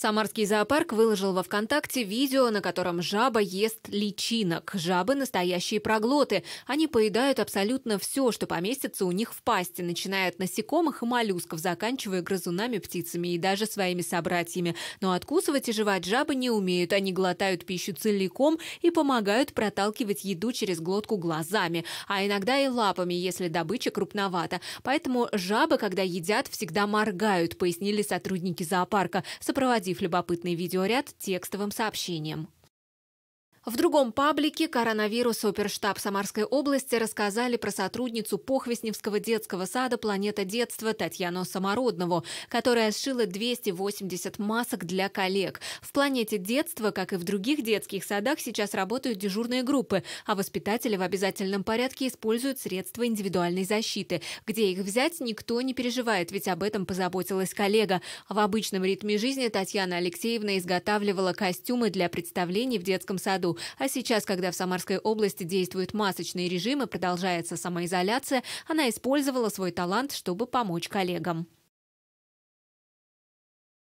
Самарский зоопарк выложил во ВКонтакте видео, на котором жаба ест личинок. Жабы – настоящие проглоты. Они поедают абсолютно все, что поместится у них в пасти, начиная от насекомых и моллюсков, заканчивая грызунами, птицами и даже своими собратьями. Но откусывать и жевать жабы не умеют. Они глотают пищу целиком и помогают проталкивать еду через глотку глазами, а иногда и лапами, если добыча крупновата. Поэтому жабы, когда едят, всегда моргают, пояснили сотрудники зоопарка, сопроводив наградив любопытный видеоряд текстовым сообщением. В другом паблике коронавирус Оперштаб Самарской области рассказали про сотрудницу Похвесневского детского сада «Планета детства» Татьяну Самородного, которая сшила 280 масок для коллег. В «Планете детства», как и в других детских садах, сейчас работают дежурные группы, а воспитатели в обязательном порядке используют средства индивидуальной защиты. Где их взять, никто не переживает, ведь об этом позаботилась коллега. В обычном ритме жизни Татьяна Алексеевна изготавливала костюмы для представлений в детском саду. А сейчас, когда в Самарской области действуют масочные режимы, продолжается самоизоляция, она использовала свой талант, чтобы помочь коллегам.